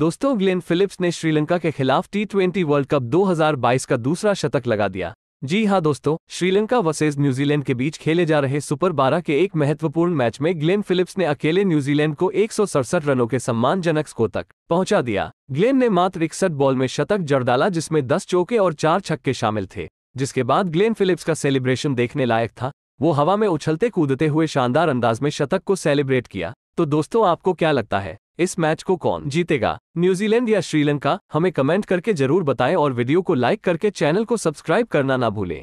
दोस्तों Glenn Phillips ने श्रीलंका के खिलाफ टी ट्वेंटी वर्ल्ड कप 2022 का दूसरा शतक लगा दिया जी हां दोस्तों श्रीलंका वर्सेज न्यूजीलैंड के बीच खेले जा रहे सुपर बारह के एक महत्वपूर्ण मैच में ग्लेन फिलिप्स ने अकेले न्यूजीलैंड को एक रनों के सम्मानजनक स्कोर तक पहुंचा दिया ग्लेन ने मात्र इकसठ बॉल में शतक जड़ डाला जिसमें दस चौके और चार छक्के शामिल थे जिसके बाद ग्लेन फिलिप्स का सेलिब्रेशन देखने लायक था वो हवा में उछलते कूदते हुए शानदार अंदाज में शतक को सेलिब्रेट किया तो दोस्तों आपको क्या लगता है इस मैच को कौन जीतेगा न्यूजीलैंड या श्रीलंका हमें कमेंट करके जरूर बताएं और वीडियो को लाइक करके चैनल को सब्सक्राइब करना ना भूलें